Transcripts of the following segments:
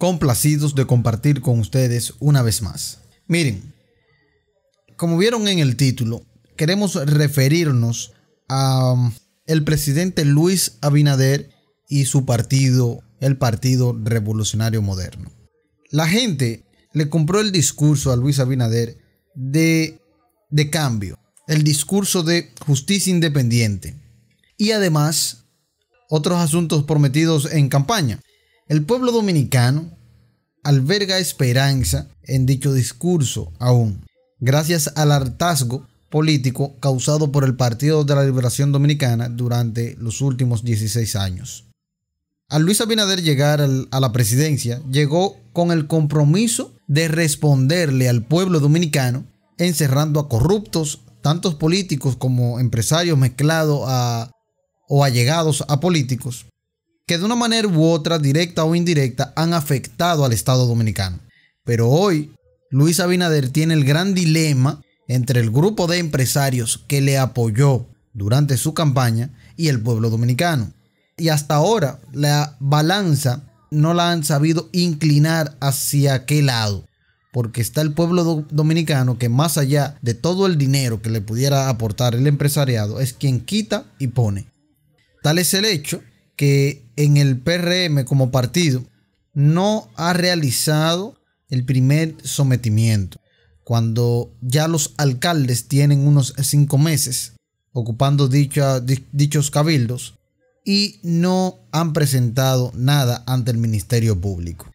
complacidos de compartir con ustedes una vez más. Miren, como vieron en el título, queremos referirnos a um, el presidente Luis Abinader y su partido, el Partido Revolucionario Moderno. La gente le compró el discurso a Luis Abinader de, de cambio, el discurso de justicia independiente y además otros asuntos prometidos en campaña. El pueblo dominicano alberga esperanza en dicho discurso aún, gracias al hartazgo político causado por el Partido de la Liberación Dominicana durante los últimos 16 años. Al Luis Abinader llegar a la presidencia, llegó con el compromiso de responderle al pueblo dominicano, encerrando a corruptos, tantos políticos como empresarios mezclados o allegados a políticos, que de una manera u otra, directa o indirecta, han afectado al Estado dominicano. Pero hoy, Luis Abinader tiene el gran dilema entre el grupo de empresarios que le apoyó durante su campaña y el pueblo dominicano. Y hasta ahora la balanza no la han sabido inclinar hacia qué lado, porque está el pueblo dominicano que más allá de todo el dinero que le pudiera aportar el empresariado, es quien quita y pone. Tal es el hecho que en el PRM como partido no ha realizado el primer sometimiento. Cuando ya los alcaldes tienen unos cinco meses ocupando dichos cabildos y no han presentado nada ante el Ministerio Público.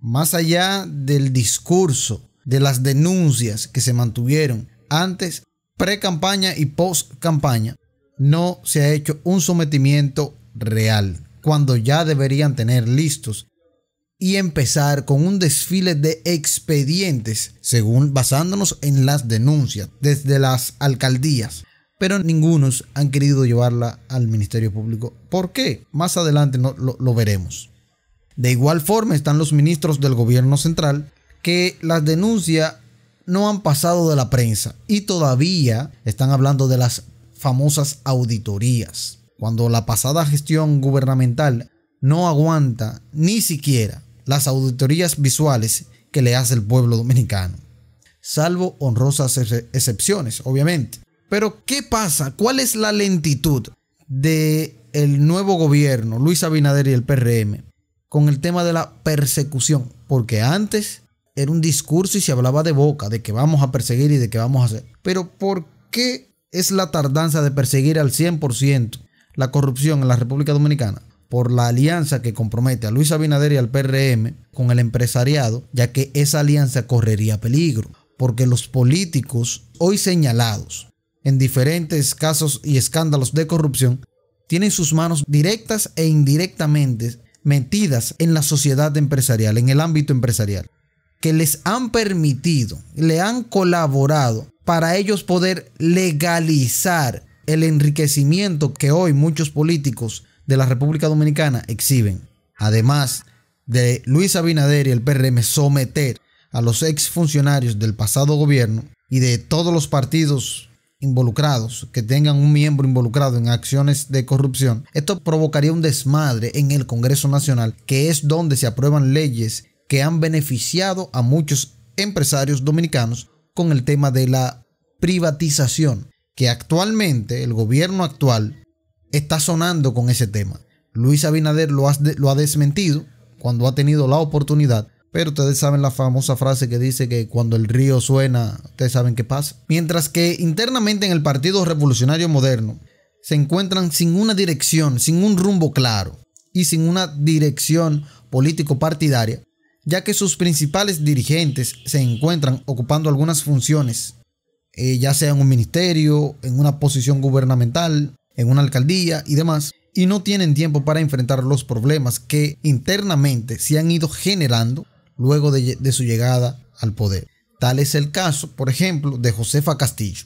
Más allá del discurso, de las denuncias que se mantuvieron antes, pre-campaña y post-campaña, no se ha hecho un sometimiento real cuando ya deberían tener listos y empezar con un desfile de expedientes, según basándonos en las denuncias desde las alcaldías. Pero ningunos han querido llevarla al Ministerio Público. ¿Por qué? Más adelante lo, lo veremos. De igual forma están los ministros del gobierno central que las denuncias no han pasado de la prensa y todavía están hablando de las famosas auditorías cuando la pasada gestión gubernamental no aguanta ni siquiera las auditorías visuales que le hace el pueblo dominicano. Salvo honrosas excepciones, obviamente. Pero ¿qué pasa? ¿Cuál es la lentitud del nuevo gobierno, Luis Abinader y el PRM, con el tema de la persecución? Porque antes era un discurso y se hablaba de boca, de que vamos a perseguir y de que vamos a hacer. Pero ¿por qué es la tardanza de perseguir al 100%? la corrupción en la República Dominicana por la alianza que compromete a Luis Abinader y al PRM con el empresariado, ya que esa alianza correría peligro, porque los políticos hoy señalados en diferentes casos y escándalos de corrupción tienen sus manos directas e indirectamente metidas en la sociedad empresarial, en el ámbito empresarial, que les han permitido, le han colaborado para ellos poder legalizar el enriquecimiento que hoy muchos políticos de la República Dominicana exhiben. Además de Luis Abinader y el PRM someter a los exfuncionarios del pasado gobierno y de todos los partidos involucrados, que tengan un miembro involucrado en acciones de corrupción, esto provocaría un desmadre en el Congreso Nacional, que es donde se aprueban leyes que han beneficiado a muchos empresarios dominicanos con el tema de la privatización que actualmente el gobierno actual está sonando con ese tema. Luis Abinader lo ha, lo ha desmentido cuando ha tenido la oportunidad, pero ustedes saben la famosa frase que dice que cuando el río suena, ustedes saben qué pasa. Mientras que internamente en el Partido Revolucionario Moderno se encuentran sin una dirección, sin un rumbo claro y sin una dirección político-partidaria, ya que sus principales dirigentes se encuentran ocupando algunas funciones eh, ya sea en un ministerio, en una posición gubernamental, en una alcaldía y demás, y no tienen tiempo para enfrentar los problemas que internamente se han ido generando luego de su llegada al poder. Tal es el caso, por ejemplo, de Josefa Castillo,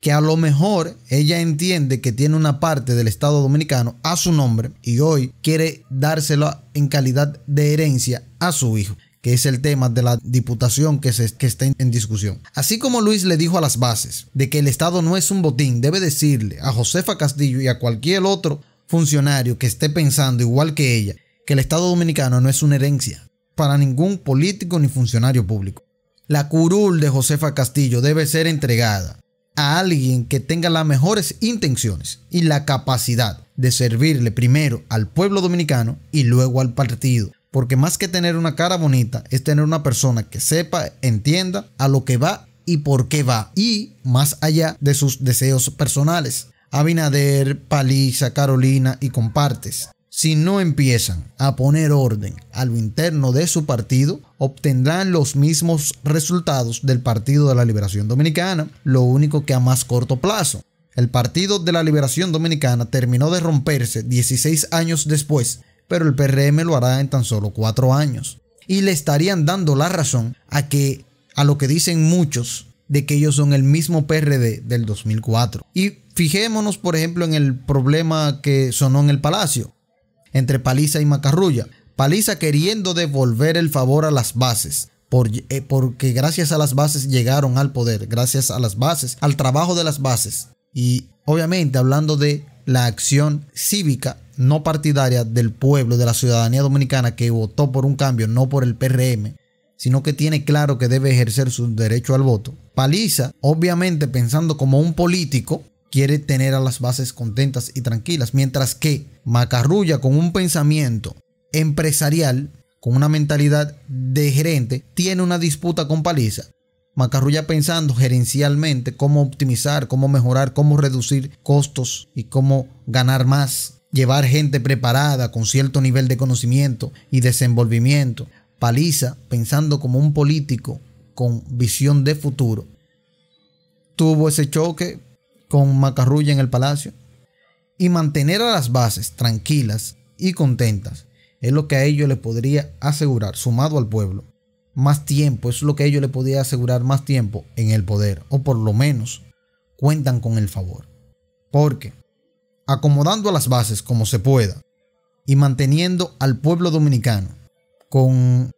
que a lo mejor ella entiende que tiene una parte del Estado dominicano a su nombre y hoy quiere dársela en calidad de herencia a su hijo que es el tema de la diputación que, que está en, en discusión. Así como Luis le dijo a las bases de que el Estado no es un botín, debe decirle a Josefa Castillo y a cualquier otro funcionario que esté pensando igual que ella, que el Estado dominicano no es una herencia para ningún político ni funcionario público. La curul de Josefa Castillo debe ser entregada a alguien que tenga las mejores intenciones y la capacidad de servirle primero al pueblo dominicano y luego al partido, porque más que tener una cara bonita, es tener una persona que sepa, entienda a lo que va y por qué va. Y más allá de sus deseos personales. Abinader, Paliza, Carolina y compartes. Si no empiezan a poner orden a lo interno de su partido, obtendrán los mismos resultados del Partido de la Liberación Dominicana, lo único que a más corto plazo. El Partido de la Liberación Dominicana terminó de romperse 16 años después pero el PRM lo hará en tan solo cuatro años. Y le estarían dando la razón a que a lo que dicen muchos de que ellos son el mismo PRD del 2004. Y fijémonos, por ejemplo, en el problema que sonó en el Palacio entre Paliza y Macarrulla. Paliza queriendo devolver el favor a las bases, por, eh, porque gracias a las bases llegaron al poder, gracias a las bases, al trabajo de las bases. Y obviamente hablando de la acción cívica no partidaria del pueblo, de la ciudadanía dominicana que votó por un cambio, no por el PRM, sino que tiene claro que debe ejercer su derecho al voto. Paliza, obviamente pensando como un político, quiere tener a las bases contentas y tranquilas, mientras que Macarrulla con un pensamiento empresarial, con una mentalidad de gerente, tiene una disputa con Paliza. Macarrulla pensando gerencialmente cómo optimizar, cómo mejorar, cómo reducir costos y cómo ganar más llevar gente preparada con cierto nivel de conocimiento y desenvolvimiento. Paliza, pensando como un político con visión de futuro, tuvo ese choque con Macarrulla en el palacio. Y mantener a las bases tranquilas y contentas es lo que a ellos le podría asegurar, sumado al pueblo, más tiempo, es lo que a ellos le podría asegurar más tiempo en el poder, o por lo menos cuentan con el favor. Porque acomodando las bases como se pueda y manteniendo al pueblo dominicano con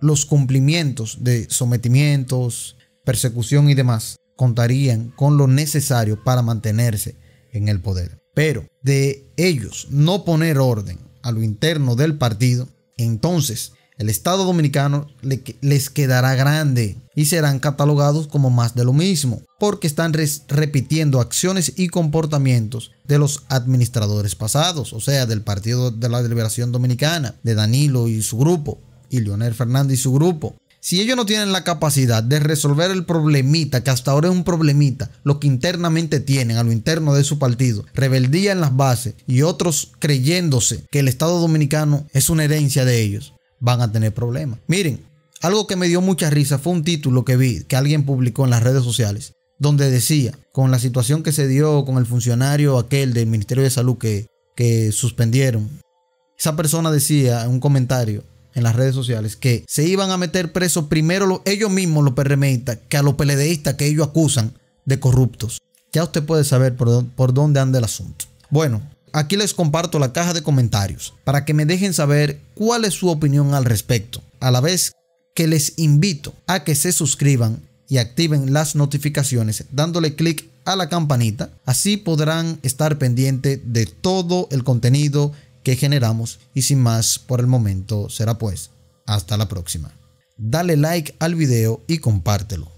los cumplimientos de sometimientos, persecución y demás, contarían con lo necesario para mantenerse en el poder. Pero de ellos no poner orden a lo interno del partido, entonces el Estado dominicano les quedará grande y serán catalogados como más de lo mismo, porque están repitiendo acciones y comportamientos de los administradores pasados, o sea, del Partido de la Liberación Dominicana, de Danilo y su grupo, y Leonel Fernández y su grupo. Si ellos no tienen la capacidad de resolver el problemita, que hasta ahora es un problemita, lo que internamente tienen a lo interno de su partido, rebeldía en las bases y otros creyéndose que el Estado dominicano es una herencia de ellos, van a tener problemas. Miren, algo que me dio mucha risa fue un título que vi que alguien publicó en las redes sociales, donde decía, con la situación que se dio con el funcionario aquel del Ministerio de Salud que, suspendieron, esa persona decía en un comentario en las redes sociales que se iban a meter presos primero ellos mismos, los PRMistas, que a los PLDistas que ellos acusan de corruptos. Ya usted puede saber por, por dónde anda el asunto. Bueno, Aquí les comparto la caja de comentarios para que me dejen saber cuál es su opinión al respecto, a la vez que les invito a que se suscriban y activen las notificaciones dándole clic a la campanita. Así podrán estar pendiente de todo el contenido que generamos y sin más por el momento será pues. Hasta la próxima. Dale like al video y compártelo.